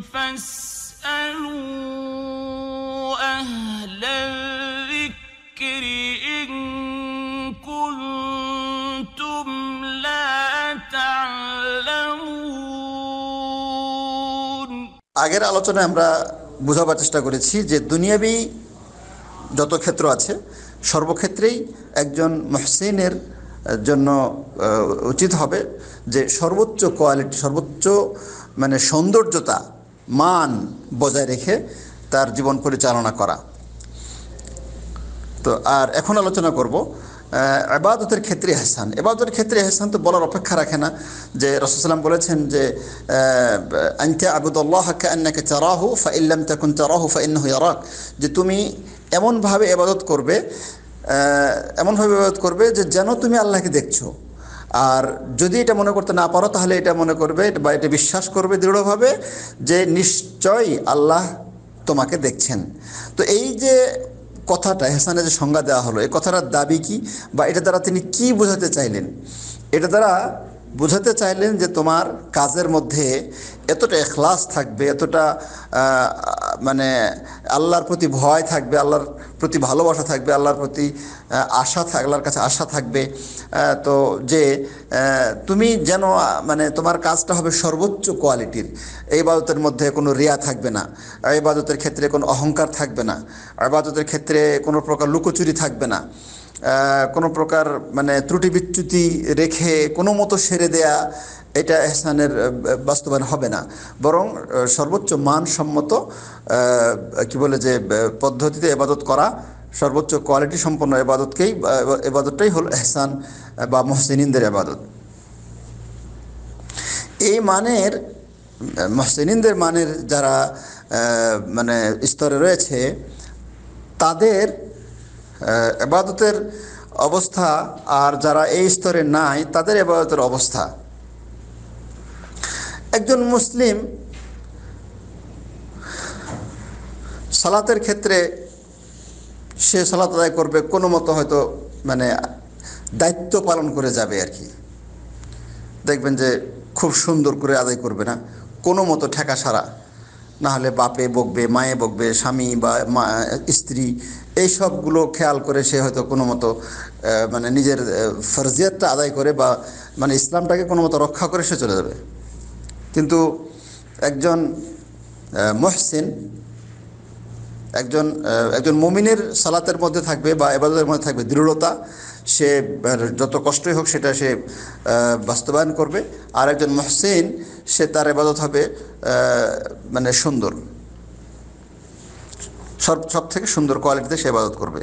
আগের আলোচনায় আমরা বোঝাবার চেষ্টা করেছি যে দুনিয়াবি যত ক্ষেত্র আছে সর্বক্ষেত্রেই একজন মহসিনের জন্য উচিত হবে যে সর্বোচ্চ কোয়ালিটি সর্বোচ্চ মানে সৌন্দর্যতা মান বজায় রেখে তার জীবন পরিচালনা করা তো আর এখন আলোচনা করব আবাদতের ক্ষেত্রে হেসান এবাদতের ক্ষেত্রে হেসান তো বলার অপেক্ষা রাখে না যে রসুলাম বলেছেন যে আনতে আবুদুল্লাহ হাক্কা চারাহু ফা ইল্লাম তাকুন চারাহু ফা ইন্নাহু ইয়ারাক যে তুমি এমনভাবে এবাদত করবে এমনভাবে এবাদত করবে যে যেন তুমি আল্লাহকে দেখছো আর যদি এটা মনে করতে না পারো তাহলে এটা মনে করবে বা এটা বিশ্বাস করবে দৃঢ়ভাবে যে নিশ্চয়ই আল্লাহ তোমাকে দেখছেন তো এই যে কথাটা হেসানের যে সংজ্ঞা দেওয়া হলো এই কথাটার দাবি কি বা এটা দ্বারা তিনি কি বোঝাতে চাইলেন এটা দ্বারা বোঝাতে চাইলেন যে তোমার কাজের মধ্যে এতটা এখলাস থাকবে এতটা মানে আল্লাহর প্রতি ভয় থাকবে আল্লাহর প্রতি ভালোবাসা থাকবে আল্লাহর প্রতি আশা থাক আল্লাহর কাছে আশা থাকবে তো যে তুমি যেন মানে তোমার কাজটা হবে সর্বোচ্চ কোয়ালিটির ইবাদতের মধ্যে কোনো রিয়া থাকবে না ইবাদতের ক্ষেত্রে কোনো অহংকার থাকবে না ইবাদতের ক্ষেত্রে কোনো প্রকার লুকোচুরি থাকবে না কোনো প্রকার মানে ত্রুটি বিচ্যুতি রেখে কোনো মতো সেরে দেয়া এটা এহসানের বাস্তবায়ন হবে না বরং সর্বোচ্চ মানসম্মত কি বলে যে পদ্ধতিতে এবাদত করা সর্বোচ্চ কোয়ালিটি সম্পন্ন এবাদতকেই এবাদতটাই হল এহসান বা মহসিনিনদের এবাদত এই মানের মহসিনিনদের মানের যারা মানে স্তরে রয়েছে তাদের এবাদতের অবস্থা আর যারা এই স্তরে নাই তাদের এবাদতের অবস্থা একজন মুসলিম সালাতের ক্ষেত্রে সে সালাত আদায় করবে কোনো মতো হয়তো মানে দায়িত্ব পালন করে যাবে আর কি দেখবেন যে খুব সুন্দর করে আদায় করবে না কোনো মতো ঠেকা সারা নাহলে বাপে বকবে মায়ে বকবে স্বামী বা মা স্ত্রী এই সবগুলো খেয়াল করে সে হয়তো কোনো মতো মানে নিজের ফরজিয়াতটা আদায় করে বা মানে ইসলামটাকে কোনো মতো রক্ষা করে সে চলে যাবে কিন্তু একজন মহসিন একজন একজন মমিনের সালাতের মধ্যে থাকবে বা এবাদতের মধ্যে থাকবে দৃঢ়তা সে মানে যত কষ্টই হোক সেটা সে বাস্তবায়ন করবে আর একজন মহসিন সে তার এবাদত হবে মানে সুন্দর সব সব থেকে সুন্দর কোয়ালিটিতে সে ইবাদত করবে